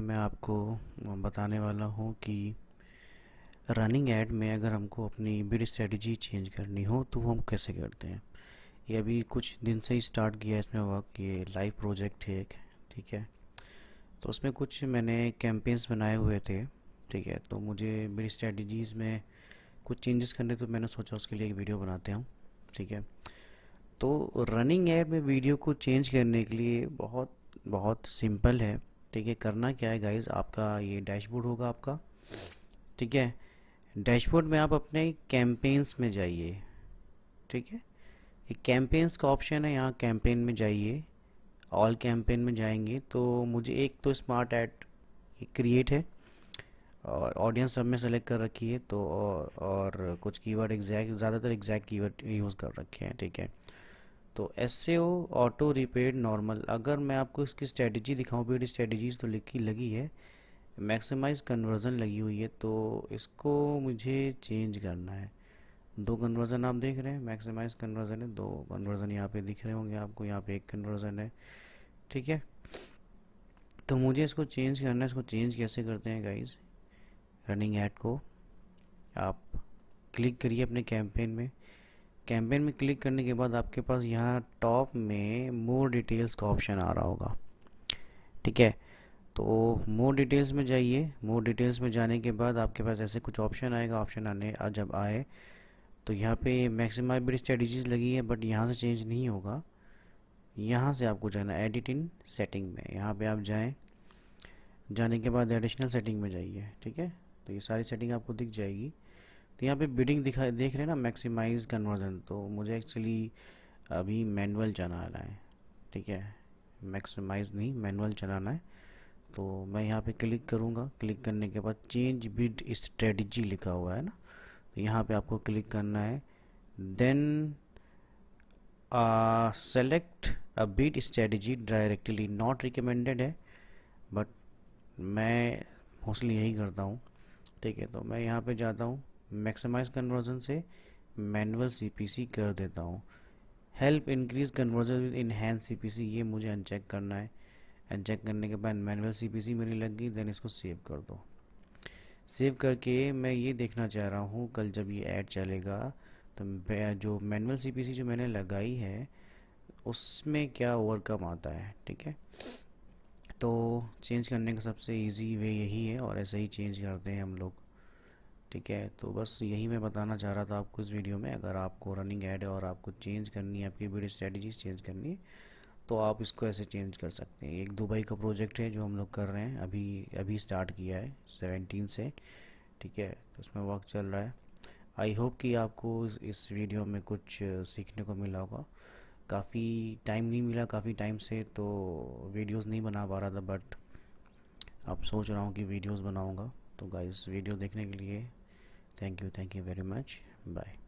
में मैं आपको बताने वाला हूँ कि रनिंग एड में अगर हमको अपनी बिड स्ट्रेटजी चेंज करनी हो तो वो हम कैसे करते हैं ये अभी कुछ दिन से ही स्टार्ट किया है इसमें वर्क ये लाइव प्रोजेक्ट है एक ठीक है तो उसमें कुछ मैंने कैंपेन्स बनाए हुए थे ठीक है तो मुझे बिड स्ट्रेटजीज़ में कुछ चेंजेस करने तो मैंने सोचा उसके लिए एक वीडियो बनाते हैं ठीक है तो रनिंग एड में वीडियो को चेंज करने के लिए बहुत बहुत सिंपल है ठीक है करना क्या है गाइज आपका ये डैशबोर्ड होगा आपका ठीक है डैशबोर्ड में आप अपने कैंपेन्स में जाइए ठीक है ये कैंपेन्स का ऑप्शन है यहाँ कैंपेन में जाइए ऑल कैंपेन में जाएंगे तो मुझे एक तो स्मार्ट एड क्रिएट है और ऑडियंस सब में सेलेक्ट कर रखी है तो और, और कुछ कीवर्ड एग्जैक्ट ज़्यादातर एग्जैक्ट कीवर्ड यूज़ कर रखे हैं ठीक है तो एस ऑटो रिपेयर नॉर्मल अगर मैं आपको इसकी स्ट्रेटजी दिखाऊँ पेड स्ट्रेटजीज तो लिखी लगी है मैक्सिमाइज कन्वर्जन लगी हुई है तो इसको मुझे चेंज करना है दो कन्वर्जन आप देख रहे हैं मैक्सिमाइज कन्वर्जन है दो कन्वर्जन यहाँ पे दिख रहे होंगे आपको यहाँ पे एक कन्वर्जन है ठीक है तो मुझे इसको चेंज करना है इसको चेंज कैसे करते हैं गाइज रनिंग ऐड को आप क्लिक करिए अपने कैंपेन में कैंपेन में क्लिक करने के बाद आपके पास यहाँ टॉप में मोर डिटेल्स का ऑप्शन आ रहा होगा ठीक है तो मोर डिटेल्स में जाइए मोर डिटेल्स में जाने के बाद आपके पास ऐसे कुछ ऑप्शन आएगा ऑप्शन आने जब आए तो यहाँ पे मैक्सिमाइज बिड स्ट्रेटजीज लगी है बट यहाँ से चेंज नहीं होगा यहाँ से आपको जाना है एडिट इन सेटिंग में यहाँ पे आप जाएं जाने के बाद एडिशनल सेटिंग में जाइए ठीक है तो ये सारी सेटिंग आपको दिख जाएगी तो यहाँ पे बिडिंग दिखा देख रहे हैं ना मैक्सिमाइज कन्वर्जन तो मुझे एक्चुअली अभी मैनुअल चलाना है ठीक है मैक्सिमाइज नहीं मैनुअल चलाना है तो मैं यहाँ पे क्लिक करूँगा क्लिक करने के बाद चेंज बिड स्ट्रेटजी लिखा हुआ है ना तो यहाँ पे आपको क्लिक करना है then select a bid strategy directly not recommended है बट मैं मोस्टली यही करता हूँ ठीक है तो मैं यहाँ पे जाता हूँ मैक्सिमाइज कन्वर्जन से मैनुअल सीपीसी कर देता हूँ help increase conversion with enhanced CPC ये मुझे अनचेक करना है अनचेक करने के बाद मैनुअल सीपीसी मेरी लग गई देन इसको सेव कर दो सेव करके मैं ये देखना चाह रहा हूँ कल जब ये ऐड चलेगा तो जो मैनुअल सीपीसी जो मैंने लगाई है उसमें क्या ओवरकम आता है ठीक है तो चेंज करने का सबसे इजी वे यही है और ऐसे ही चेंज करते हैं हम लोग ठीक है तो बस यही मैं बताना चाह रहा था आपको इस वीडियो में अगर आपको रनिंग ऐड और आपको चेंज करनी है आपकी वीडियो स्ट्रेटजीज चेंज करनी है तो आप इसको ऐसे चेंज कर सकते हैं एक दुबई का प्रोजेक्ट है जो हम लोग कर रहे हैं अभी अभी स्टार्ट किया है सेवनटीन से ठीक है तो उसमें वर्क चल रहा है आई होप कि आपको इस वीडियो में कुछ सीखने को मिला होगा काफ़ी टाइम नहीं मिला काफ़ी टाइम से तो वीडियोस नहीं बना पा रहा था बट अब सोच रहा हूँ कि वीडियोस बनाऊँगा तो गाइस वीडियो देखने के लिए thank you thank you very much bye